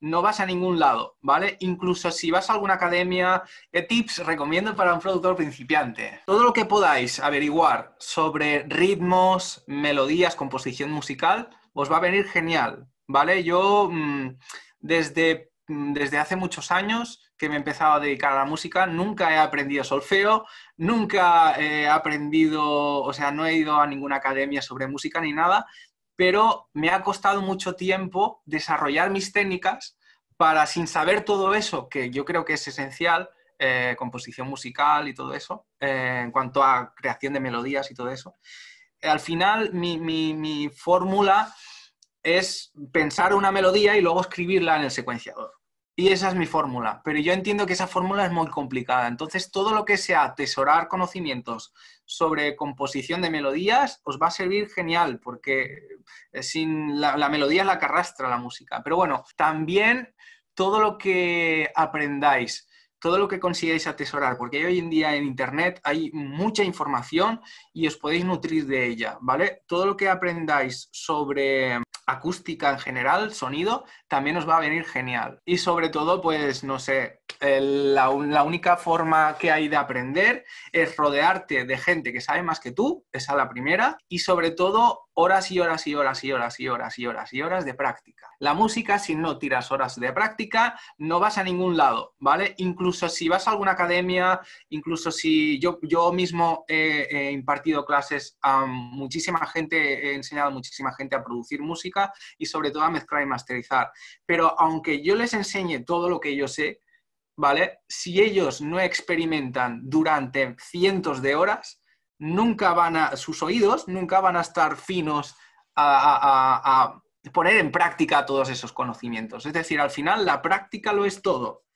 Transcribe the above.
no vas a ningún lado, ¿vale? Incluso si vas a alguna academia, tips recomiendo para un productor principiante? Todo lo que podáis averiguar sobre ritmos, melodías, composición musical, os va a venir genial, ¿vale? Yo mm, desde, mm, desde hace muchos años que me he empezado a dedicar a la música, nunca he aprendido solfeo, nunca he aprendido, o sea, no he ido a ninguna academia sobre música ni nada, pero me ha costado mucho tiempo desarrollar mis técnicas para, sin saber todo eso, que yo creo que es esencial, eh, composición musical y todo eso, eh, en cuanto a creación de melodías y todo eso, eh, al final mi, mi, mi fórmula es pensar una melodía y luego escribirla en el secuenciador. Y esa es mi fórmula, pero yo entiendo que esa fórmula es muy complicada. Entonces, todo lo que sea atesorar conocimientos sobre composición de melodías os va a servir genial, porque sin, la, la melodía es la que arrastra la música. Pero bueno, también todo lo que aprendáis todo lo que consigáis atesorar, porque hoy en día en Internet hay mucha información y os podéis nutrir de ella, ¿vale? Todo lo que aprendáis sobre acústica en general, sonido, también os va a venir genial. Y sobre todo, pues, no sé, la, única forma que hay de aprender es rodearte de gente que sabe más que tú, esa es la primera, y sobre todo horas y horas y horas y horas y horas y horas y horas de práctica. La música, si no tiras horas de práctica, no vas a ningún lado, ¿vale? Incluso incluso si vas a alguna academia, incluso si yo, mismo he, impartido clases a muchísima gente, he enseñado a muchísima gente a producir música y sobre todo a mezclar y masterizar. Pero aunque yo les enseñe todo lo que yo sé, ¿vale? Si ellos no experimentan durante cientos de horas, nunca van a, sus oídos nunca van a estar finos a poner en práctica todos esos conocimientos. Es decir, al final la práctica lo es todo.